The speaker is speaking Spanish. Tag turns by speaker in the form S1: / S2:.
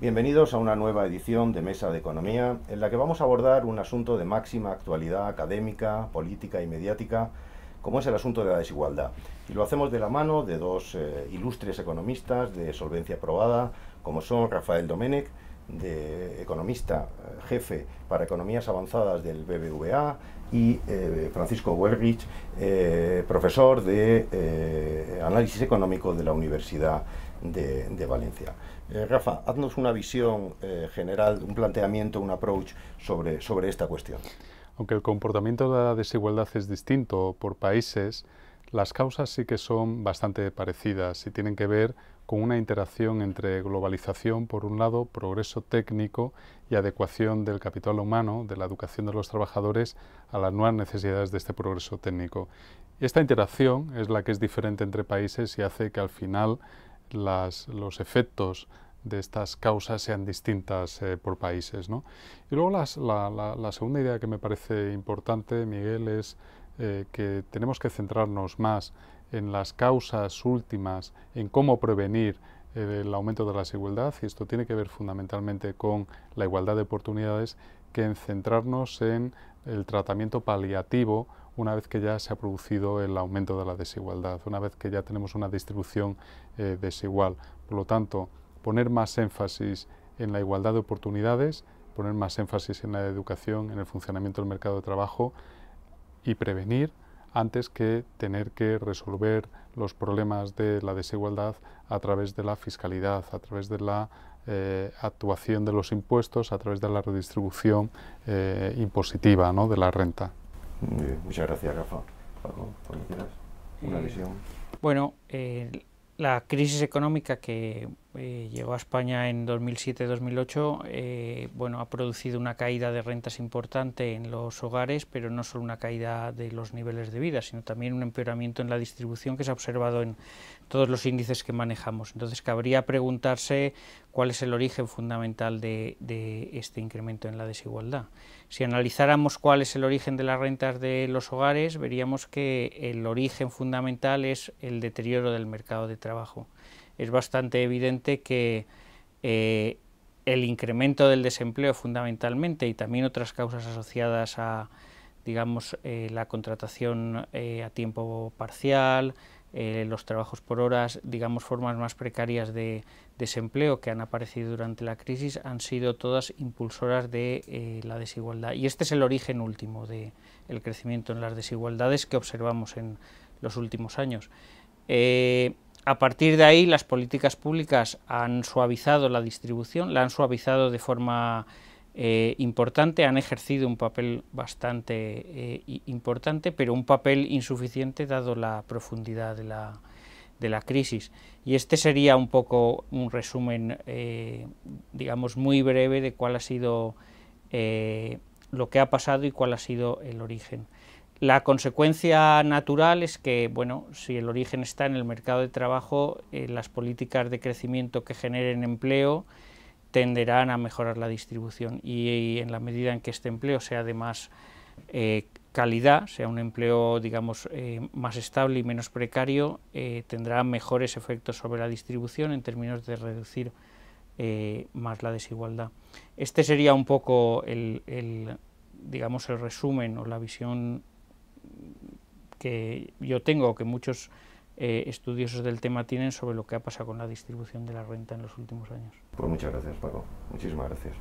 S1: Bienvenidos a una nueva edición de Mesa de Economía, en la que vamos a abordar un asunto de máxima actualidad académica, política y mediática, como es el asunto de la desigualdad. Y lo hacemos de la mano de dos eh, ilustres economistas de solvencia probada, como son Rafael Domenech, de economista eh, jefe para economías avanzadas del BBVA, y eh, Francisco Huelrich, eh, profesor de eh, análisis económico de la Universidad de, Valencia. Rafa, haznos una visión general, un planteamiento, un approach sobre, sobre esta cuestión.
S2: Aunque el comportamiento de la desigualdad es distinto por países, las causas sí que son bastante parecidas y tienen que ver con una interacción entre globalización, por un lado, progreso técnico y adecuación del capital humano, de la educación de los trabajadores a las nuevas necesidades de este progreso técnico. Esta interacción es la que es diferente entre países y hace que al final los efectos de estas causas sean distintas eh, por países. Y luego la segunda idea que me parece importante, Miguel, es eh, que tenemos que centrarnos más en las causas últimas, en cómo prevenir eh, el aumento de la desigualdad, y esto tiene que ver fundamentalmente con la igualdad de oportunidades, que en centrarnos en el tratamiento paliativo una vez que ya se ha producido el aumento de la desigualdad, una vez que ya tenemos una distribución eh, desigual. Por lo tanto, poner más énfasis en la igualdad de oportunidades, poner más énfasis en la educación, en el funcionamiento del mercado de trabajo, y prevenir antes que tener que resolver los problemas de la desigualdad a través de la fiscalidad, a través de la eh, actuación de los impuestos, a través de la redistribución eh, impositiva de la renta. Muchas gracias, Rafa. una eh,
S3: Bueno, la crisis económica que eh, llegó a España en 2007-2008, eh, bueno, ha producido una caída de rentas importante en los hogares, pero no solo una caída de los niveles de vida, sino también un empeoramiento en la distribución que se ha observado en todos los índices que manejamos. Entonces, cabría preguntarse cuál es el origen fundamental de este incremento en la desigualdad. Si analizáramos cuál es el origen de las rentas de los hogares, veríamos que el origen fundamental es el deterioro del mercado de trabajo es bastante evidente que eh, el incremento del desempleo fundamentalmente y también otras causas asociadas a digamos, eh, la contratación eh, a tiempo parcial, los trabajos por horas, digamos, formas más precarias de desempleo que han aparecido durante la crisis han sido todas impulsoras de la desigualdad. Y este es el origen último del crecimiento en las desigualdades que observamos en los últimos años. A partir de ahí, las políticas públicas han suavizado la distribución, la han suavizado de forma eh, importante, han ejercido un papel bastante eh, importante, pero un papel insuficiente dado la profundidad de la, crisis. Y este sería un poco un resumen, eh, digamos, muy breve de cuál ha sido lo que ha pasado y cuál ha sido el origen. La consecuencia natural es que, bueno, si el origen está en el mercado de trabajo, eh, las políticas de crecimiento que generen empleo tenderán a mejorar la distribución y, en la medida en que este empleo sea de más eh, calidad, sea un empleo, digamos, eh, más estable y menos precario, tendrá mejores efectos sobre la distribución en términos de reducir más la desigualdad. Este sería un poco el digamos, el resumen o la visión que yo tengo, que muchos eh, estudiosos del tema tienen sobre lo que ha pasado con la distribución de la renta en los últimos años. Pues muchas gracias, Paco.
S1: Muchísimas gracias.